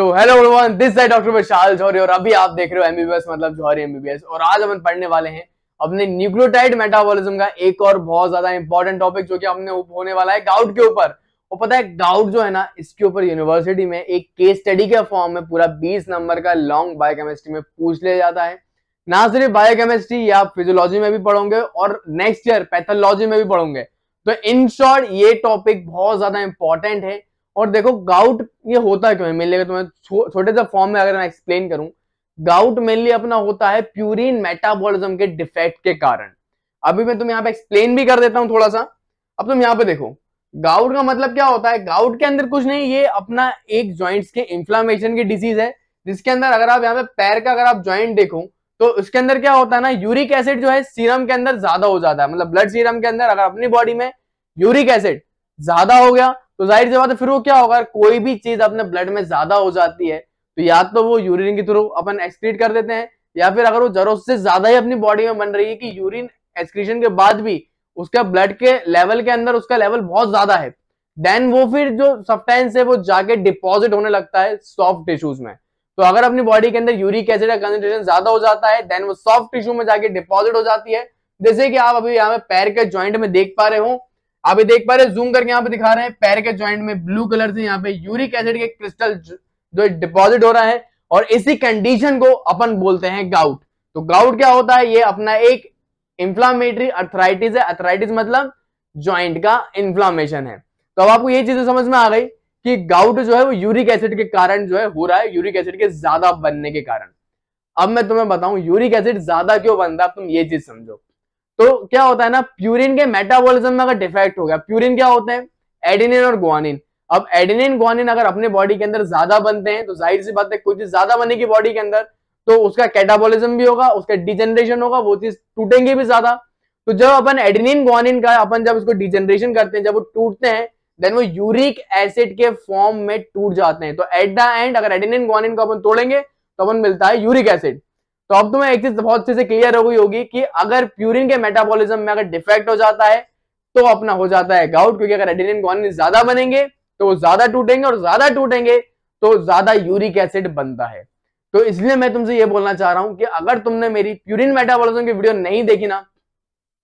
so hello everyone this is doctor Vishal Johari और अभी आप देख रहे हो एमबीबीएस मतलब जौहरी एमबीबीएस और आज हम पढ़ने वाले हैं अपने न्यूक्लियोटाइड मेटाबॉलिज्म का एक और बहुत ज्यादा इंपॉर्टेंट टॉपिक जो कि हमने होने वाला है गाउट के ऊपर और पता है गाउट जो है ना इसके ऊपर यूनिवर्सिटी में एक केस स्टडी के फॉर्म में पूरा 20 नंबर का लॉन्ग बायोकेमिस्ट्री में पूछ लिया जाता है ना सिर्फ बायोकेमिस्ट्री या फिजियोलॉजी में भी पढ़ोगे और नेक्स्ट ईयर पैथोलॉजी में भी पढ़ोगे तो इन शॉर्ट ये टॉपिक बहुत ज्यादा इंपॉर्टेंट है और देखो गाउट ये होता क्यों है मेनली अगर तुम्हें छोटे से फॉर्म में अगर मैं एक्सप्लेन करूं गाउट मेनली अपना होता है प्यूरिन मेटाबॉलिज्म के डिफेक्ट के कारण अभी मैं तुम्हें यहाँ पे एक्सप्लेन भी कर देता हूँ थोड़ा सा अब तुम यहाँ पे देखो गाउट का मतलब क्या होता है गाउट के अंदर कुछ नहीं ये अपना एक ज्वाइंट्स के इंफ्लामेशन की डिजीज है जिसके अंदर अगर आप यहाँ पे पैर का अगर आप ज्वाइंट देखो तो उसके अंदर क्या होता है ना यूरिक एसिड जो है सीरम के अंदर ज्यादा हो जाता है मतलब ब्लड सीरम के अंदर अगर अपनी बॉडी में यूरिक एसिड ज्यादा हो गया तो जाहिर सी बात है फिर वो क्या होगा कोई भी चीज अपने ब्लड में ज्यादा हो जाती है तो या तो वो यूरिन के थ्रू अपन एक्सक्रीट कर देते हैं या फिर अगर वो जरूरत से ज्यादा ही अपनी बॉडी में बन रही है कि यूरिन एक्सक्रीशन के बाद भी उसका ब्लड के लेवल के अंदर उसका लेवल बहुत ज्यादा है देन वो फिर जो सब्सटेंस है वो जाके डिपॉजिट होने लगता है सॉफ्ट टिश्यूज में तो अगर अपनी बॉडी के अंदर यूरिक एसिड का कंसेंट्रेशन ज्यादा हो जाता है देन वो सॉफ्ट टिश्यू में जाके डिपॉजिट हो जाती है जैसे कि आप अभी यहाँ पे पैर के ज्वाइंट में देख पा रहे हो आप ये देख पा रहे हैं जूम करके यहाँ पे दिखा रहे हैं पैर के ज्वाइंट में ब्लू कलर से यहाँ पे यूरिक एसिड के क्रिस्टल जो डिपॉजिट हो रहा है और इसी कंडीशन को अपन बोलते हैं गाउट तो गाउट क्या होता है ये अपना एक इंफ्लामेटरी अर्थराइटिस है अर्थराइटिस मतलब ज्वाइंट का इंफ्लामेशन है तो अब आपको ये चीजें समझ में आ गई कि गाउट जो है वो यूरिक एसिड के कारण जो है हो रहा है यूरिक एसिड के ज्यादा बनने के कारण अब मैं तुम्हें बताऊं यूरिक एसिड ज्यादा क्यों बनता है तुम ये चीज समझो तो क्या होता है ना प्यूरिन के मेटाबॉलिज्म में अगर डिफेक्ट हो गया प्यूरिन क्या होते हैं एडिनिन और ग्वानिन अब एडिनिन ग्वानिन अगर अपने बॉडी के अंदर ज्यादा बनते हैं तो जाहिर सी बात है कुछ ज्यादा बनेगी बॉडी के अंदर तो उसका कैटाबॉलिज्म भी होगा उसका डिजेनरेशन होगा वो चीज टूटेंगे भी ज्यादा तो जब अपन एडिनिन ग्वानिन का अपन जब उसको डिजेनरेशन करते हैं जब वो टूटते हैं देन वो यूरिक एसिड के फॉर्म में टूट जाते हैं तो एट द एंड अगर एडिनिन ग्वानिन को अपन तोड़ेंगे तो अपन मिलता है यूरिक एसिड तो अब तुम्हें एक चीज बहुत अच्छे से क्लियर हो गई होगी कि अगर प्यूरिन के मेटाबॉलिज्म में अगर डिफेक्ट हो जाता है तो अपना हो जाता है गाउट क्योंकि अगर एडिनिन ग्वानिन ज्यादा बनेंगे तो वो ज्यादा टूटेंगे और ज्यादा टूटेंगे तो ज्यादा यूरिक एसिड बनता है तो इसलिए मैं तुमसे ये बोलना चाह रहा हूं कि अगर तुमने मेरी प्यूरिन मेटाबोलिज्म की वीडियो नहीं देखी ना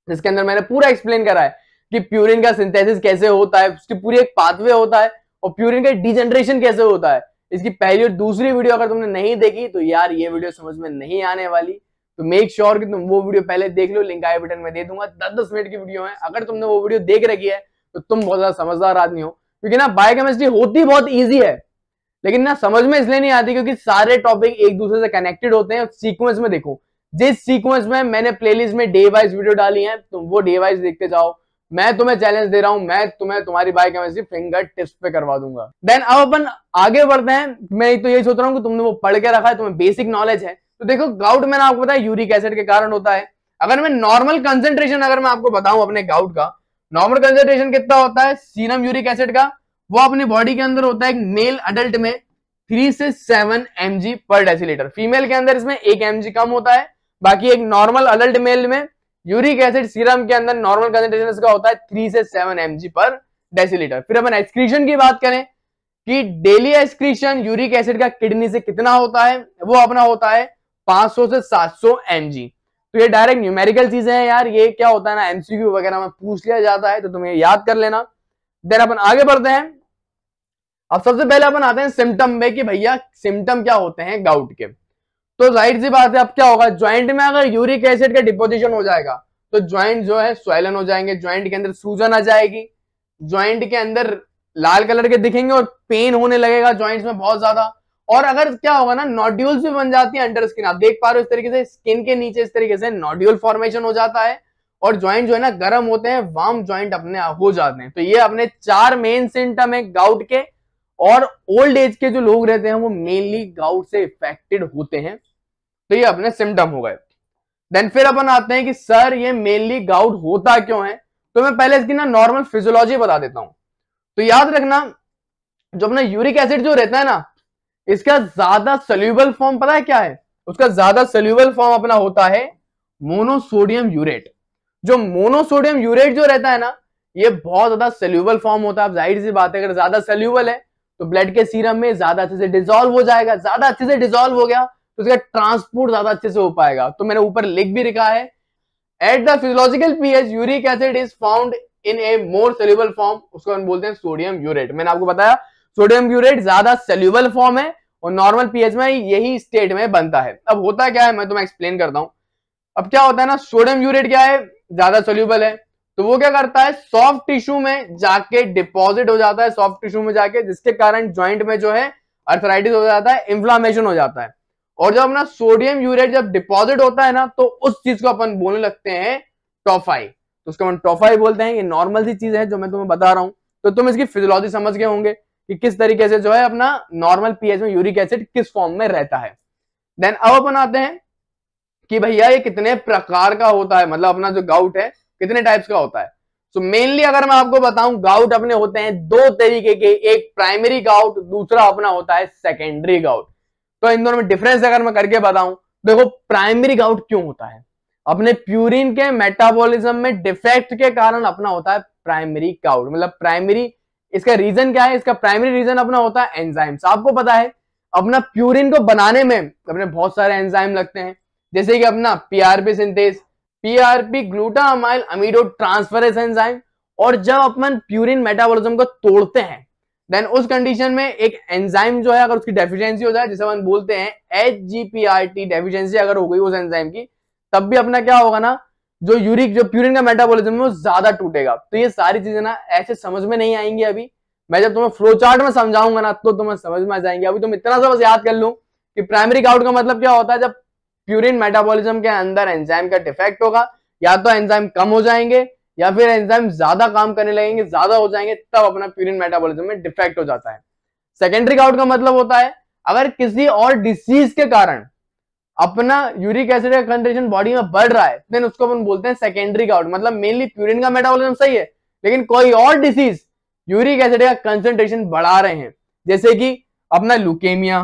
जिसके अंदर मैंने पूरा एक्सप्लेन करा है कि प्यूरिन का सिंथेसिस कैसे होता है उसकी पूरी एक पाथवे होता है और प्यूरिन का डिजेनरेशन कैसे होता है इसकी पहली और दूसरी वीडियो अगर तुमने नहीं देखी तो यार ये वीडियो समझ में नहीं आने वाली तो मेक श्योर sure कि तुम वो वीडियो पहले देख लो लिंक आई बटन में दे दूंगा दस दस मिनट की वीडियो है अगर तुमने वो वीडियो देख रखी है तो तुम बहुत ज्यादा समझदार आदमी हो क्योंकि ना बायोकेमिस्ट्री होती बहुत ईजी है लेकिन ना समझ में इसलिए नहीं आती क्योंकि सारे टॉपिक एक दूसरे से कनेक्टेड होते हैं सीक्वेंस में देखो जिस सीक्वेंस में मैंने प्लेलिस्ट में डे वाइज वीडियो डाली है तुम तो वो डे वाइज देखते जाओ मैं तुम्हें चैलेंज दे रहा हूं मैं तुम्हें तुम्हारी बायोकेमिस्ट्री फिंगर टिप्स पे करवा दूंगा देन अब अपन आगे बढ़ते हैं मैं तो यही सोच रहा हूँ कि तुमने वो पढ़ के रखा है तुम्हें बेसिक नॉलेज है तो देखो गाउट मैंने आपको बताया यूरिक एसिड के कारण होता है अगर मैं नॉर्मल कंसेंट्रेशन अगर मैं आपको बताऊं अपने गाउट का नॉर्मल कंसेंट्रेशन कितना होता है सीरम यूरिक एसिड का वो अपनी बॉडी के अंदर होता है एक मेल अडल्ट में थ्री से seven M per decilitre female के अंदर इसमें एक एम कम होता है बाकी एक नॉर्मल अडल्ट मेल में यूरिक एसिड सीरम के अंदर नॉर्मल कंसेंट्रेशन इसका होता है थ्री से सेवन एम पर डेसीलीटर फिर अपन एक्सक्रीशन की बात करें कि डेली एक्सक्रीशन यूरिक एसिड का किडनी से कितना होता है वो अपना होता है 500 से 700 सौ तो ये डायरेक्ट न्यूमेरिकल चीजें हैं यार ये क्या होता है ना एमसीक्यू वगैरह में पूछ लिया जाता है तो तुम्हें याद कर लेना देन अपन आगे बढ़ते हैं अब सबसे पहले अपन आते हैं सिम्टम में कि भैया सिम्टम क्या होते हैं गाउट के तो जाहिर सी बात है अब क्या होगा ज्वाइंट में अगर यूरिक एसिड का डिपोजिशन हो जाएगा तो ज्वाइंट जो है स्वेलन हो जाएंगे ज्वाइंट के अंदर सूजन आ जाएगी ज्वाइंट के अंदर लाल कलर के दिखेंगे और पेन होने लगेगा ज्वाइंट्स में बहुत ज्यादा और अगर क्या होगा ना नॉड्यूल्स भी बन जाती है अंडर स्किन आप देख पा रहे हो इस तरीके से स्किन के नीचे इस तरीके से नॉड्यूल फॉर्मेशन हो जाता है और ज्वाइंट जो है ना गर्म होते हैं वार्म ज्वाइंट अपने आप हो जाते हैं तो ये अपने चार मेन सिम्टम है गाउट के और ओल्ड एज के जो लोग रहते हैं वो मेनली गाउट से इफेक्टेड होते हैं तो ये अपने सिम्टम हो गए देन फिर अपन आते हैं कि सर ये मेनली गाउट होता क्यों है तो मैं पहले इसकी ना नॉर्मल फिजियोलॉजी बता देता हूं तो याद रखना जो अपना यूरिक एसिड जो रहता है ना इसका ज्यादा सोल्यूबल फॉर्म पता है क्या है उसका ज्यादा सोल्यूबल फॉर्म अपना होता है मोनोसोडियम यूरेट जो मोनोसोडियम यूरेट जो रहता है ना ये बहुत ज्यादा सोल्यूबल फॉर्म होता है आप जाहिर सी बात है अगर ज्यादा सोल्यूबल है तो ब्लड के सीरम में ज्यादा अच्छे से डिजोल्व हो जाएगा ज्यादा अच्छे से डिजोल्व हो गया तो इसका ट्रांसपोर्ट ज्यादा अच्छे से हो पाएगा तो मैंने ऊपर लिख भी रखा है at the physiological pH uric acid is found in a more soluble form उसको हम बोलते हैं सोडियम यूरेट मैंने आपको बताया सोडियम यूरेट ज्यादा सेल्यूबल फॉर्म है और नॉर्मल पीएच में यही स्टेट में बनता है अब होता क्या है मैं तुम्हें एक्सप्लेन करता हूं अब क्या होता है ना सोडियम यूरेट क्या है ज्यादा सोल्यूबल है तो वो क्या करता है सॉफ्ट टिश्यू में जाके डिपॉजिट हो जाता है सॉफ्ट टिश्यू में जाके जिसके कारण ज्वाइंट में जो है अर्थराइटिस हो जाता है इंफ्लामेशन हो जाता है और जब अपना सोडियम यूरेट जब डिपॉजिट होता है ना तो उस चीज को अपन बोलने लगते हैं टोफाई तो उसको अपन टोफाई बोलते हैं ये नॉर्मल सी चीज है जो मैं तुम्हें बता रहा हूँ तो तुम इसकी फिजोलॉजी समझ गए होंगे कि किस तरीके से जो है अपना नॉर्मल पीएच में यूरिक एसिड किस फॉर्म में रहता है देन अब अपन आते हैं कि भैया ये कितने प्रकार का होता है मतलब अपना जो गाउट है कितने टाइप्स का होता है सो so मेनली अगर मैं आपको बताऊं गाउट अपने होते हैं दो तरीके के एक प्राइमरी गाउट दूसरा अपना होता है सेकेंडरी गाउट तो इन दोनों में डिफरेंस अगर मैं करके बताऊं देखो प्राइमरी गाउट क्यों होता है अपने प्यूरिन के मेटाबॉलिज्म में डिफेक्ट के कारण अपना होता है प्राइमरी गाउट मतलब प्राइमरी इसका रीजन क्या है इसका प्राइमरी रीजन अपना होता है एंजाइम्स आपको पता है अपना प्यूरिन को बनाने में अपने बहुत सारे एंजाइम लगते हैं जैसे कि अपना PRP synthase PRP glutamyl amido transferase enzyme और जब अपन प्यूरिन मेटाबॉलिज्म को तोड़ते हैं देन उस कंडीशन में एक एंजाइम जो है अगर उसकी डेफिशिएंसी हो जाए जिसे हम बोलते हैं H G P R T deficiency अगर हो गई उस एंजाइम की तब भी अपना क्या होगा ना जो यूरिक जो प्यूरिन का मेटाबॉलिज्म है वो ज्यादा टूटेगा तो ये सारी चीजें ना ऐसे समझ में नहीं आएंगी अभी मैं जब तुम्हें फ्लो चार्ट में समझाऊंगा ना तो तुम्हें समझ में आ जाएंगे अभी तुम इतना सा बस याद कर लू कि प्राइमरी काउट का मतलब क्या होता है जब प्यूरिन मेटाबॉलिज्म के अंदर एंजाइम का डिफेक्ट होगा या तो एंजाइम कम हो जाएंगे या फिर एंजाइम ज्यादा काम करने लगेंगे ज्यादा हो जाएंगे तब अपना प्यूरिन मेटाबोलिज्म में डिफेक्ट हो जाता है सेकेंडरी काउट का मतलब होता है अगर किसी और डिसीज के कारण अपना यूरिक एसिड का कंसेंट्रेशन बॉडी में बढ़ रहा है देन उसको अपन बोलते हैं सेकेंडरी काउट मतलब मेनली प्यूरिन का मेटाबॉलिज्म सही है लेकिन कोई और डिसीज यूरिक एसिड का कंसेंट्रेशन बढ़ा रहे हैं जैसे कि अपना लुकेमिया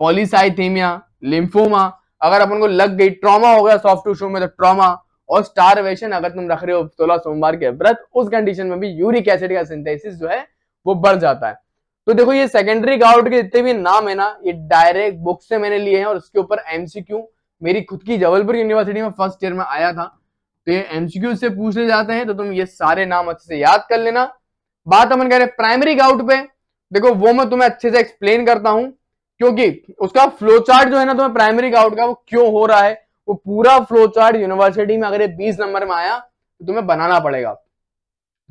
पॉलीसाइथीमिया लिम्फोमा अगर अपन को लग गई ट्रॉमा हो गया सॉफ्ट टिश्यू में तो ट्रॉमा और स्टारवेशन अगर तुम रख रहे हो सोलह सोमवार के व्रत उस कंडीशन में भी यूरिक एसिड का सिंथेसिस जो है वो बढ़ जाता है तो देखो ये सेकेंडरी गाउट के जितने भी नाम है ना ये डायरेक्ट बुक से मैंने लिए हैं और उसके ऊपर एमसीक्यू मेरी खुद की जबलपुर यूनिवर्सिटी में फर्स्ट ईयर में आया था तो ये एमसीक्यू से पूछे जाते हैं तो तुम ये सारे नाम अच्छे से याद कर लेना बात हम कह रहे हैं प्राइमरी गाउट पे देखो वो मैं तुम्हें अच्छे से एक्सप्लेन करता हूँ क्योंकि उसका फ्लो चार्ट जो है ना तुम्हें प्राइमरी गाउट का वो क्यों हो रहा है वो पूरा फ्लो चार्ट यूनिवर्सिटी में अगर ये बीस नंबर में आया तो तुम्हें बनाना पड़ेगा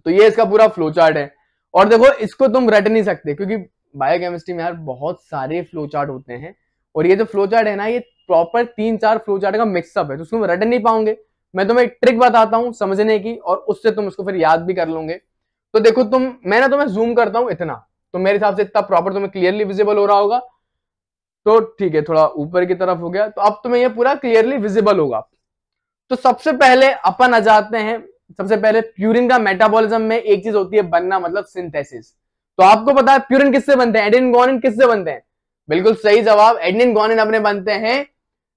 तो ये इसका पूरा फ्लो चार्ट है और देखो इसको तुम रट नहीं सकते क्योंकि बायोकेमिस्ट्री में यार बहुत सारे फ्लो चार्ट होते हैं और ये जो फ्लो चार्ट है ना ये प्रॉपर तीन चार फ्लो चार्ट का मिक्सअप है तो उसको रट नहीं पाओगे मैं तुम्हें एक ट्रिक बताता हूँ समझने की और उससे तुम उसको फिर याद भी कर लोगे तो देखो तुम मैं ना तुम्हें जूम करता हूँ इतना तो मेरे हिसाब से इतना प्रॉपर तुम्हें क्लियरली विजिबल हो रहा होगा तो ठीक है थोड़ा ऊपर की तरफ हो गया तो अब तुम्हें यह पूरा क्लियरली विजिबल होगा तो सबसे पहले अपन आ जाते हैं सबसे पहले प्यूरिन का मेटाबॉलिज्म में एक चीज होती है बनना मतलब सिंथेसिस तो आपको पता है प्यूरिन किससे बनते हैं एडिन गोनिन किससे बनते हैं बिल्कुल सही जवाब एडिन गोनिन अपने बनते हैं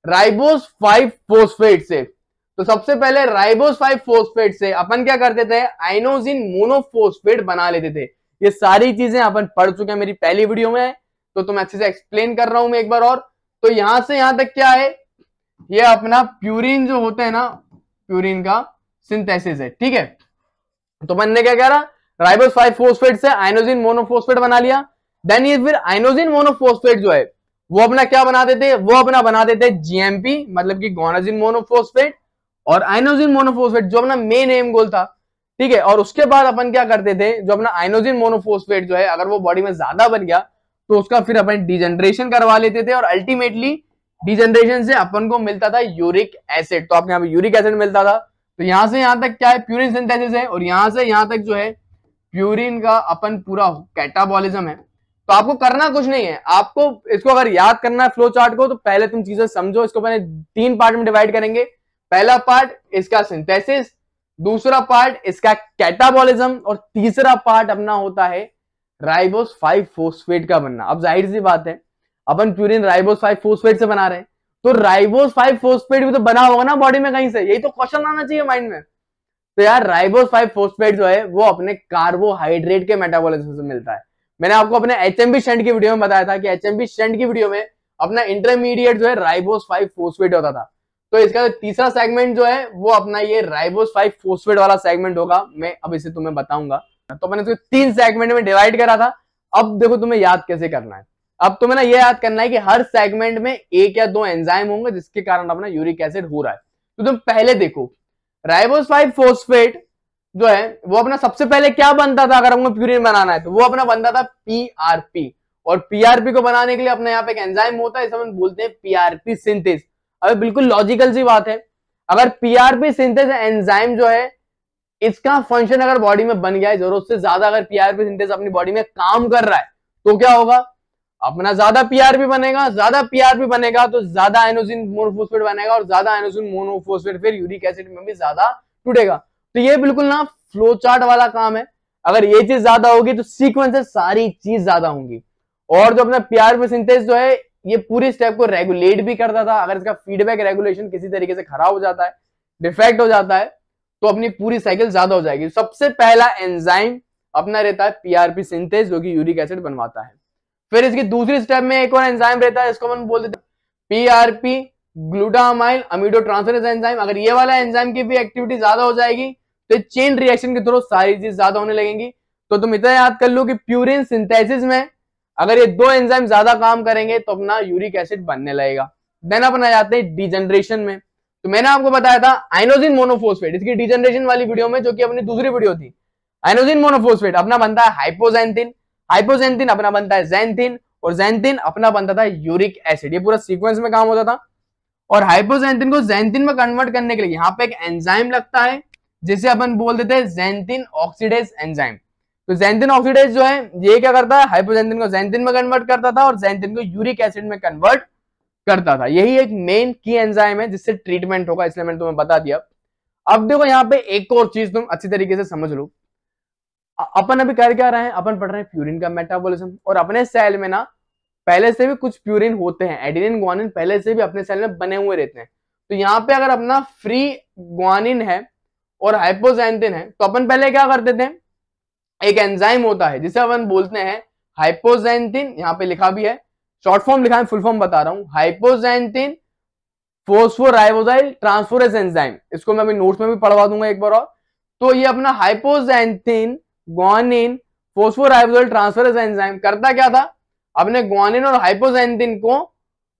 राइबोस फाइव फोस्फेट से तो सबसे पहले राइबोस फाइव फोस्फेट से अपन क्या करते थे आइनोजिन मोनोफोस्फेट बना लेते थे ये सारी चीजें अपन पढ़ चुके हैं मेरी पहली वीडियो में तो तुम अच्छे से एक्सप्लेन कर रहा हूं मैं एक बार और तो यहां से यहां तक क्या है ये अपना प्यूरिन जो होता है ना प्यूरिन का सिंथेसिस है ठीक है तो मैंने क्या कह रहा राइबोस फाइव फोस्फेट से आइनोजिन मोनोफोस्फेट बना लिया देन ये फिर आइनोजिन मोनोफोस्फेट जो है वो अपना क्या बना देते वो अपना बना देते जीएमपी मतलब कि गोनाजिन मोनोफोस्फेट और आइनोजिन मोनोफोस्फेट जो अपना मेन एम गोल था ठीक है और उसके बाद अपन क्या करते थे जो अपना आइनोजिन मोनोफोस्फेट जो है अगर वो बॉडी में ज्यादा बन गया तो उसका फिर अपन डिजेनरेशन करवा लेते थे और अल्टीमेटली डिजेनरेशन से अपन को मिलता था यूरिक एसिड तो आपको यहाँ पे यूरिक एसिड मिलता था तो यहां से यहां तक क्या है प्यूरिन सिंथेसिस है और यहां से यहां तक जो है प्यूरिन का अपन पूरा कैटाबॉलिज्म है तो आपको करना कुछ नहीं है आपको इसको अगर याद करना है फ्लो चार्ट को तो पहले तुम चीजें समझो इसको पहले तीन पार्ट में डिवाइड करेंगे पहला पार्ट इसका सिंथेसिस दूसरा पार्ट इसका कैटाबॉलिज्म और तीसरा पार्ट अपना होता है राइबोस फाइव फोस्फेट का बनना अब जाहिर सी बात है अपन प्यूरिन राइबोस फाइव फोस्फेट से बना रहे हैं तो राइबोस फाइव फोस्फेट भी तो बना होगा ना बॉडी में कहीं से यही तो क्वेश्चन आना चाहिए माइंड में तो यार राइबोस फाइव फोस्फेट जो है वो अपने कार्बोहाइड्रेट के मेटाबोलिज्म से मिलता है मैंने आपको अपने एच एम शेंट की वीडियो में बताया था कि एच एम शेंट की वीडियो में अपना इंटरमीडिएट जो है राइबोस फाइव फोस्फेट होता था तो इसका तीसरा सेगमेंट जो है वो अपना ये राइबोस फाइव फोस्फेट वाला सेगमेंट होगा मैं अब इसे तुम्हें बताऊंगा तो मैंने तुम्हें तीन सेगमेंट में डिवाइड करा था अब देखो तुम्हें याद कैसे करना है अब तुम्हें ना ये याद करना है कि हर सेगमेंट में एक या दो एंजाइम होंगे जिसके कारण अपना यूरिक एसिड हो रहा है तो तुम पहले देखो राइबोस फाइव फोस्फेट जो है वो अपना सबसे पहले क्या बनता था अगर हमको प्यूरिन बनाना है तो वो अपना बनता था पीआरपी और पीआरपी को बनाने के लिए अपना यहाँ पे एक एंजाइम होता है इसे हम बोलते हैं पीआरपी सिंथेस अब बिल्कुल लॉजिकल सी बात है अगर पीआरपी सिंथेस एंजाइम जो है इसका फंक्शन अगर बॉडी में बन गया है जरूरत से ज्यादा अगर पीआरपी सिंथेस अपनी बॉडी में काम कर रहा है तो क्या होगा अपना ज्यादा पीआरपी बनेगा ज्यादा पीआरपी बनेगा तो ज्यादा एनोजिन मोनोफोस्फेट बनेगा और ज्यादा एनोजिन मोनोफोस्फेट फिर यूरिक एसिड में भी ज्यादा टूटेगा तो ये बिल्कुल ना फ्लो चार्ट वाला काम है अगर ये चीज ज्यादा होगी तो सीक्वेंस सारी चीज ज्यादा होंगी और जो अपना पीआरपी सिंथेस जो है ये पूरी स्टेप को रेगुलेट भी करता था अगर इसका फीडबैक रेगुलेशन किसी तरीके से खराब हो जाता है डिफेक्ट हो जाता है तो अपनी पूरी साइकिल ज्यादा हो जाएगी सबसे पहला एंजाइम अपना रहता है पीआरपी सिंथेस जो कि यूरिक एसिड बनवाता है फिर इसके दूसरी स्टेप में एक और एंजाइम रहता है इसको हम बोल देते PRP glutamyl amido transferase enzyme अगर ये वाला एंजाइम की भी एक्टिविटी ज्यादा हो जाएगी तो चेन रिएक्शन के थ्रू सारी चीज ज्यादा होने लगेंगी तो तुम इतना याद कर लो कि प्यूरिन सिंथेसिस में अगर ये दो एंजाइम ज्यादा काम करेंगे तो अपना यूरिक एसिड बनने लगेगा देन अपना जाते हैं डिजनरेशन में तो मैंने आपको बताया था आइनोजिन मोनोफोस्फेट इसकी डिजनरेशन वाली वीडियो में जो कि अपनी दूसरी वीडियो थी आइनोजिन मोनोफोस्फेट अपना बनता है हाइपोजेंथिन हाइपोजेंथिन अपना बनता है जैनथिन और जैनथिन अपना बनता था यूरिक एसिड ये पूरा सीक्वेंस में काम होता था और हाइपोजेंथिन को जैनथिन में कन्वर्ट करने के लिए यहाँ पे एक एंजाइम लगता है जिसे अपन बोल देते हैं जैनथिन ऑक्सीडेज एंजाइम तो जैनथिन ऑक्सीडेज जो है ये क्या करता है हाइपोजेंथिन को जैनथिन में कन्वर्ट करता था और जैनथिन को यूरिक एसिड में कन्वर्ट करता था यही एक मेन की एंजाइम है जिससे ट्रीटमेंट होगा इसलिए मैंने तुम्हें बता दिया अब देखो यहाँ पे एक और चीज तुम अच्छी तरीके से समझ लो अपन अभी कर क्या रहे हैं अपन पढ़ रहे हैं प्यूरिन का मेटाबॉलिज्म और अपने सेल में ना पहले से भी कुछ प्यूरिन होते हैं एडिनिन ग्वानिन पहले से भी अपने सेल में बने हुए रहते हैं तो यहाँ पे अगर अपना फ्री ग्वानिन है और हाइपोजैंथिन है तो अपन पहले क्या करते थे एक एंजाइम होता है जिसे अपन बोलते हैं हाइपोजैंथिन यहाँ पे लिखा भी है शॉर्ट फॉर्म लिखा है फुल फॉर्म बता रहा हूं हाइपोजैंथिन फोस्फोराइबोजाइल ट्रांसफोरेस एंजाइम इसको मैं अभी नोट्स में भी पढ़वा दूंगा एक बार और तो ये अपना hypoxanthine guanine phosphoribosyl transferase enzyme करता क्या था अपने ग्वानिन और हाइपोजेंथिन को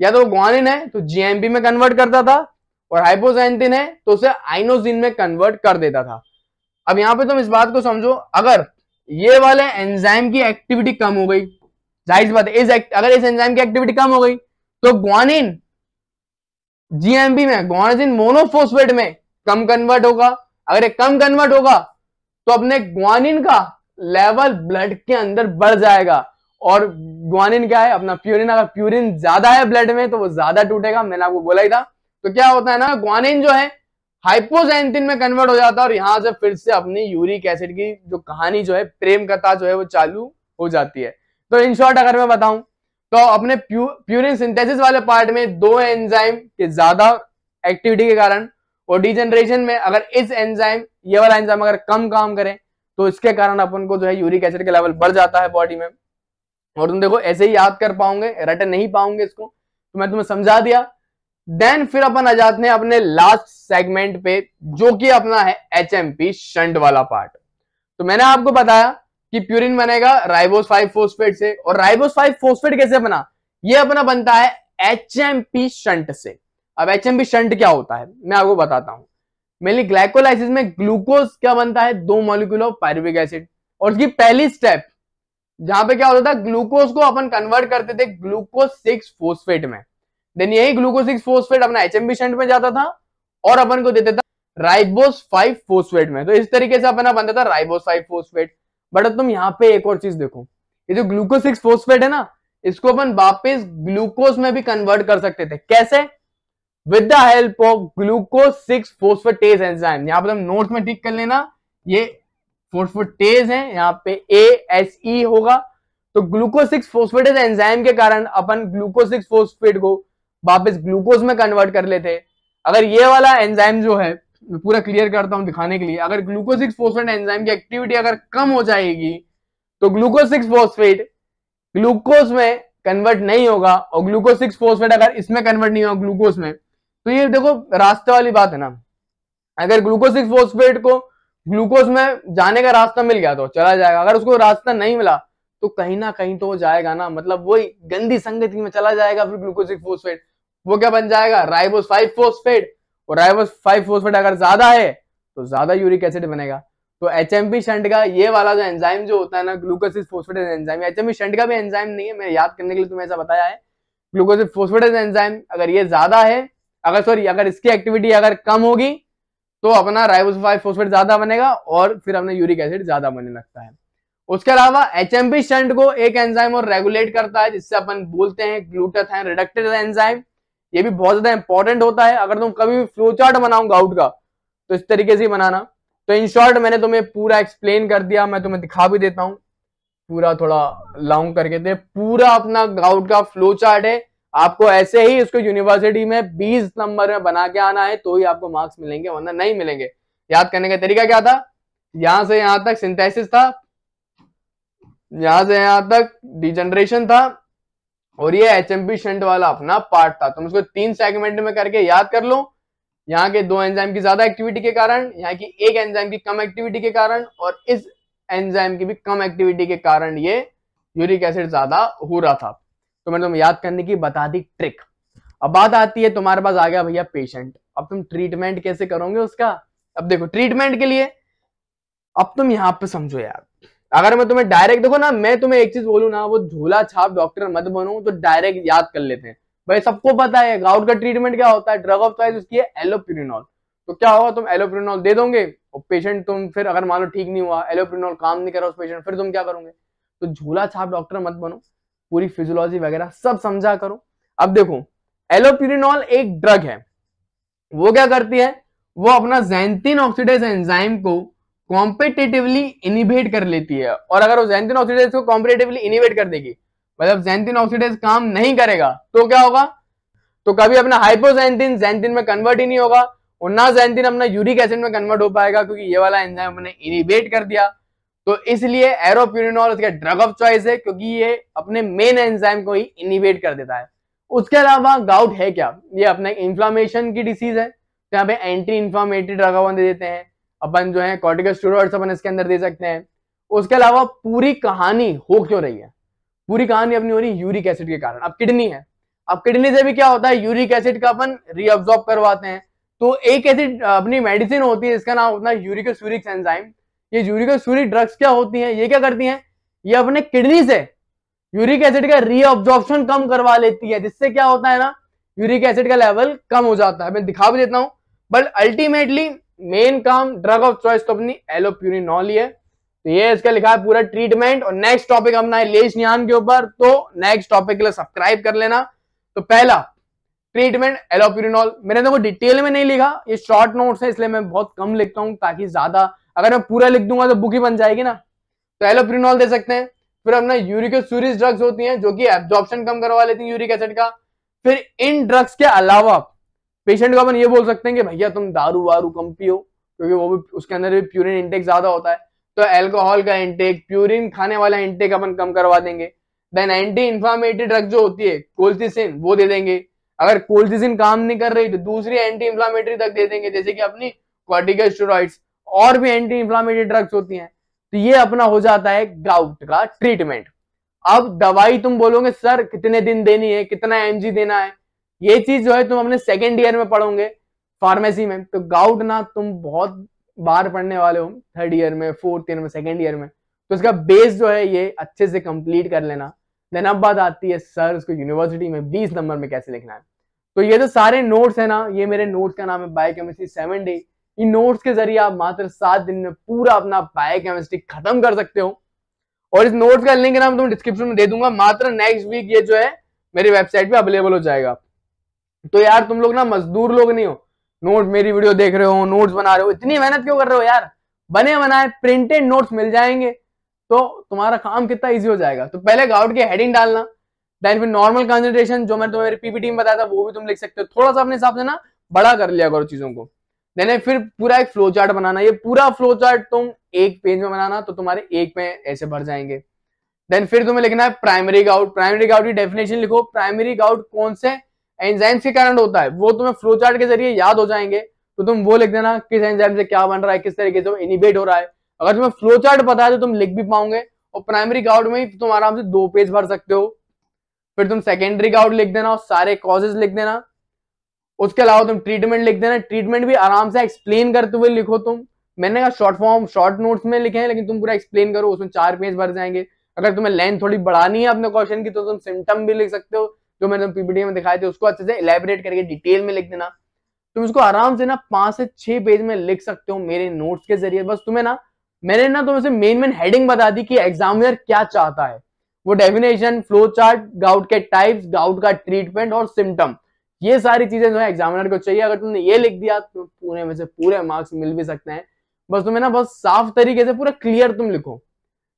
या तो ग्वानिन है तो जीएमपी में कन्वर्ट करता था और हाइपोजेंथिन है तो उसे आइनोजिन में कन्वर्ट कर देता था अब यहां पर तुम इस बात को समझो अगर ये वाले एंजाइम की एक्टिविटी कम हो गई जाहिर बात है इस अगर इस एंजाइम की एक्टिविटी कम हो गई तो ग्वानिन जीएमबी में ग्वानिन मोनोफोस्फेट में कम कन्वर्ट होगा अगर ये कम कन्वर्ट होगा तो अपने ग्वानिन का लेवल ब्लड के अंदर बढ़ जाएगा और ग्वानिन क्या है अपना प्यूरिन अगर प्यूरिन ज्यादा है ब्लड में तो वो ज्यादा टूटेगा मैंने आपको बोला ही था तो क्या होता है ना ग्वानिन जो है हाइपोजेंथिन में कन्वर्ट हो जाता है और यहां से फिर से अपनी यूरिक एसिड की जो कहानी जो है प्रेम कथा जो है वो चालू हो जाती है तो इन शॉर्ट अगर मैं बताऊं तो अपने प्यू, प्यूरिन सिंथेसिस वाले पार्ट में दो एंजाइम के ज्यादा एक्टिविटी के कारण और डिजेनरेशन में अगर इस एंजाइम ये वाला एंजाइम अगर कम काम करे तो इसके कारण अपन को जो है यूरिक एसिड का लेवल बढ़ जाता है बॉडी में और तुम देखो ऐसे ही याद कर पाओगे रट नहीं पाओगे इसको तो मैं तुम्हें समझा दिया देन फिर अपन आ जाते हैं अपने लास्ट सेगमेंट पे जो कि अपना है एच एम पी शंट वाला पार्ट तो मैंने आपको बताया कि प्यूरिन बनेगा राइबोस फाइव फोस्फेट से और राइबोस फाइव फोस्फेट कैसे बना ये अपना बनता है एच एम पी शंट से अब एच एम पी शंट क्या होता है मैं आपको बताता हूं मेनली ग्लाइकोलाइसिस में ग्लूकोज क्या बनता है दो मॉलिक्यूल ऑफ पायरुविक एसिड और उसकी पहली स्टेप जहां पे क्या होता था ग्लूकोज को अपन कन्वर्ट करते थे ग्लूकोज सिक्स फोस्फेट में देन यही ग्लूकोज सिक्स फोस्फेट अपना एच एम शंट में जाता था और अपन को देते थे राइबोस फाइव फोस्फेट में तो इस तरीके से अपना बनता था राइबोस फाइव फोस्फेट बट तुम यहाँ पे एक और चीज देखो ये जो ग्लूकोज सिक्स फोस्फेट है ना इसको अपन वापस ग्लूकोज में भी कन्वर्ट कर सकते थे कैसे with the help of glucose six phosphatase enzyme यहाँ पर नोट में ठीक कर लेना ये फोस्फेटेज है यहाँ पे ए एस ई होगा तो ग्लूकोज सिक्स फोस्फेटेज एंजाइम के कारण अपन ग्लूकोज सिक्स फोस्फेट को वापस ग्लूकोज में कन्वर्ट कर लेते अगर ये वाला एंजाइम जो है मैं पूरा क्लियर करता हूं दिखाने के लिए अगर ग्लूकोज सिक्स फोस्फेट एंजाइम की एक्टिविटी अगर कम हो जाएगी तो ग्लूकोज सिक्स फोस्फेट ग्लूकोज में कन्वर्ट नहीं होगा और ग्लूकोज सिक्स फोस्फेट अगर इसमें कन्वर्ट नहीं होगा ग्लूकोज में तो ये देखो रास्ते वाली बात है ना अगर ग्लूकोज सिक्स फोस्फेट को ग्लूकोज में जाने का रास्ता मिल गया तो चला जाएगा अगर उसको रास्ता नहीं मिला तो कहीं ना कहीं तो जाएगा ना मतलब वही गंदी संगति में चला जाएगा फिर ग्लूकोज सिक्स फोस्फेट वो क्या बन जाएगा राइबोस फाइव फोस्फेट और राइबोस फाइव फोस्फेट अगर ज्यादा है तो ज्यादा यूरिक एसिड बनेगा तो एच एम पी शंट का ये वाला जो एंजाइम जो होता है ना glucose six phosphatase enzyme H M P shunt का भी एंजाइम नहीं है मैं याद करने के लिए तुम्हें ऐसा बताया है ग्लूकोसिस फोस्फेटेज एंजाइम अगर ये ज्यादा है अगर सॉरी अगर इसकी एक्टिविटी अगर कम होगी तो अपना राइबोस फाइव फोस्फेट ज्यादा बनेगा और फिर अपने यूरिक एसिड ज्यादा बनने लगता है उसके अलावा एच एम पी शंट को एक एंजाइम और रेगुलेट करता है जिससे अपन बोलते हैं ग्लूटाथाइन रिडक्टेड एंजाइम ये भी बहुत ज्यादा इंपॉर्टेंट होता है अगर तुम कभी भी फ्लो चार्ट बनाऊंगा आउट का तो इस तरीके से बनाना तो इन शॉर्ट मैंने तुम्हें पूरा एक्सप्लेन कर दिया मैं तुम्हें दिखा भी देता हूँ पूरा थोड़ा लॉन्ग करके दे पूरा अपना गाउट का फ्लो चार्ट है आपको ऐसे ही उसको यूनिवर्सिटी में 20 नंबर में बना के आना है तो ही आपको मार्क्स मिलेंगे वरना नहीं मिलेंगे याद करने का तरीका क्या था यहां से यहां तक सिंथेसिस था यहां से यहां तक डिजनरेशन था और ये एच एम पी शंट वाला अपना पार्ट था तो इसको तीन सेगमेंट में करके याद कर लो यहाँ के दो एंजाइम की ज्यादा एक्टिविटी के कारण यहाँ की एक एंजाइम की कम एक्टिविटी के कारण और इस एंजाइम की भी कम एक्टिविटी के कारण ये यूरिक एसिड ज्यादा हो रहा था तो मैंने मतलब तुम याद करने की बता दी ट्रिक अब बात आती है तुम्हारे पास आ गया भैया पेशेंट अब तुम ट्रीटमेंट कैसे करोगे उसका अब देखो ट्रीटमेंट के लिए अब तुम यहाँ पे समझो यार अगर मैं तुम्हें डायरेक्ट देखो ना मैं तुम्हें एक चीज बोलू ना वो झूला छाप डॉक्टर मत बनू तो डायरेक्ट याद कर लेते हैं भाई सबको पता है गाउट का ट्रीटमेंट क्या होता है ड्रग ऑफ चॉइस उसकी है एलोप्रिनॉल तो क्या होगा तुम एलोप्रिनॉल दे दोगे और पेशेंट तुम फिर अगर मान लो ठीक नहीं हुआ एलोप्रिनॉल काम नहीं करा उस पेशेंट फिर तुम क्या करोगे तो झूला छाप डॉक्टर मत बनो पूरी फिजियोलॉजी वगैरह सब समझा करो अब देखो एलोप्रिनॉल एक ड्रग है वो क्या करती है वो अपना जैंतीन ऑक्सीडेज एंजाइम को कॉम्पिटेटिवली इनिवेट कर लेती है और अगर वो को कॉम्पिटेटिवली इनिवेट कर देगी मतलब ऑक्सीडेज काम नहीं करेगा तो क्या होगा तो कभी अपना हाइपोजैनथिन जैनथिन में कन्वर्ट ही नहीं होगा और ना जैनथिन अपना यूरिक एसिड में कन्वर्ट हो पाएगा क्योंकि ये वाला एंजाइम अपने इनिवेट कर दिया तो इसलिए एरोप्यूरिनॉल इसका ड्रग ऑफ चॉइस है क्योंकि ये अपने मेन एंजाइम को ही इनिवेट कर देता है उसके अलावा गाउट है क्या ये अपना इन्फ्लामेशन की डिसीज है तो यहाँ पे एंटी इन्फ्लामेटरी ड्रग दे देते हैं अपन जो है कॉर्टिकोस्टेरॉइड्स अपन इसके अंदर दे सकते हैं उसके अलावा पूरी कहानी हो क्यों रही है पूरी कहानी अपनी हो रही है यूरिक एसिड के कारण अब किडनी है अब किडनी से भी क्या होता है यूरिक एसिड का अपन रीअब्जॉर्ब करवाते हैं तो एक एसिड अपनी मेडिसिन होती है इसका नाम होता है सूरिक एंजाइम ये यूरिकोसूरिक ड्रग्स क्या होती हैं ये क्या करती हैं ये अपने किडनी से यूरिक एसिड का रीअब्जॉर्प्शन कम करवा लेती है जिससे क्या होता है ना यूरिक एसिड का लेवल कम हो जाता है मैं दिखा भी देता हूं बट अल्टीमेटली मेन काम ड्रग ऑफ चॉइस तो अपनी एलोप्यूरिनॉल ही है तो ये इसका लिखा है पूरा ट्रीटमेंट और नेक्स्ट टॉपिक अपना है लेस निहान के ऊपर तो नेक्स्ट टॉपिक के लिए सब्सक्राइब कर लेना तो पहला ट्रीटमेंट एलोप्यूरिनॉल मैंने देखो तो डिटेल में नहीं लिखा ये शॉर्ट नोट्स है इसलिए मैं बहुत कम लिखता हूँ ताकि ज्यादा अगर मैं पूरा लिख दूंगा तो बुक ही बन जाएगी ना तो एलोप्यूरिनॉल दे सकते हैं फिर अपना यूरिकोसूरिस ड्रग्स होती हैं जो कि एब्जॉर्प्शन कम करवा लेती हैं यूरिक एसिड का फिर इन ड्रग्स के अलावा पेशेंट को अपन ये बोल सकते हैं कि भैया तुम दारू वारू कम पियो क्योंकि वो भी उसके अंदर भी प्यूरिन इंटेक ज्यादा होता है तो एल्कोहल का इंटेक प्यूरिन खाने वाला इंटेक अपन कम करवा देंगे देन एंटी इन्फ्लामेटरी ड्रग जो होती है कोल्थिसिन वो दे देंगे अगर कोल्थिसिन काम नहीं कर रही तो दूसरी एंटी इन्फ्लामेटरी ड्रग दे देंगे जैसे कि अपनी कॉर्टिकोस्टेरॉइड्स और भी एंटी इन्फ्लामेटरी ड्रग्स होती हैं तो ये अपना हो जाता है गाउट का ट्रीटमेंट अब दवाई तुम बोलोगे सर कितने दिन देनी है कितना एम देना है ये चीज जो है तुम अपने सेकेंड ईयर में पढ़ोगे फार्मेसी में तो गाउट ना तुम बहुत बार पढ़ने वाले हो थर्ड ईयर में फोर्थ ईयर में सेकेंड ईयर में तो इसका बेस जो है ये अच्छे से कंप्लीट कर लेना देन अब बात आती है सर उसको यूनिवर्सिटी में बीस नंबर में कैसे लिखना है तो ये जो सारे नोट्स है ना ये मेरे नोट्स का नाम है biochemistry seven day in notes के जरिए आप मात्र सात दिन में पूरा अपना बायोकेमिस्ट्री खत्म कर सकते हो और इस नोट्स का लिंक ना मैं तुम डिस्क्रिप्शन में दे दूंगा मात्र नेक्स्ट वीक ये जो है मेरी वेबसाइट पे अवेलेबल हो जाएगा तो यार तुम लोग ना मजदूर लोग नहीं हो नोट मेरी वीडियो देख रहे हो नोट्स बना रहे हो इतनी मेहनत क्यों कर रहे हो यार बने बनाए प्रिंटेड नोट्स मिल जाएंगे तो तुम्हारा काम कितना ईजी हो जाएगा तो पहले गाउट की हेडिंग डालना देन फिर नॉर्मल कंसंट्रेशन जो मैंने तुम्हें पीपीटी में बताया था वो भी तुम लिख सकते हो थोड़ा सा अपने हिसाब से ना बड़ा कर लिया करो चीजों को देने फिर पूरा एक फ्लो चार्ट बनाना ये पूरा फ्लो चार्ट तुम एक पेज में बनाना तो तुम्हारे एक में ऐसे भर जाएंगे देन फिर तुम्हें लिखना है प्राइमरी गाउट प्राइमरी गाउट की डेफिनेशन लिखो प्राइमरी गाउट कौन से एंजाइम्स के कारण होता है वो तुम्हें फ्लो चार्ट के जरिए याद हो जाएंगे तो तुम वो लिख देना किस एंजाइम से क्या बन रहा है किस तरीके से इनिबेट हो रहा है अगर तुम्हें फ्लो चार्ट पता है तो तुम लिख भी पाओगे और प्राइमरी काउट में तुम आराम से दो पेज भर सकते हो फिर तुम सेकेंडरी काउट लिख देना और सारे कॉजेज लिख देना उसके अलावा तुम ट्रीटमेंट लिख देना ट्रीटमेंट भी आराम से एक्सप्लेन करते हुए लिखो तुम मैंने कहा शॉर्ट फॉर्म शॉर्ट नोट्स में लिखे हैं लेकिन तुम पूरा एक्सप्लेन करो उसमें चार पेज भर जाएंगे अगर तुम्हें लेंथ थोड़ी बढ़ानी है अपने क्वेश्चन की तो तुम सिम्टम भी लिख सकते हो जो मैंने पीपीटी में दिखाए थे उसको अच्छे से इलेबरेट करके डिटेल में लिख देना तुम इसको आराम से ना पांच से छह पेज में लिख सकते हो मेरे नोट्स के जरिए बस तुम्हें ना मैंने ना तुम्हें मेन मेन हेडिंग बता दी कि एग्जामिनर क्या चाहता है वो डेफिनेशन फ्लो चार्ट गाउट के टाइप्स गाउट का ट्रीटमेंट और सिम्टम ये सारी चीजें जो है एग्जामिनर को चाहिए अगर तुमने ये लिख दिया तो पूरे में से पूरे मार्क्स मिल भी सकते हैं बस तुम्हें ना बस साफ तरीके से पूरा क्लियर तुम लिखो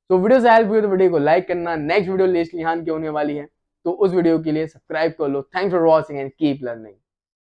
तो वीडियो से हेल्प हुई तो वीडियो को लाइक करना नेक्स्ट वीडियो लिस्ट लिहान की होने वाली है तो उस वीडियो के लिए सब्सक्राइब कर लो thanks for watching and keep learning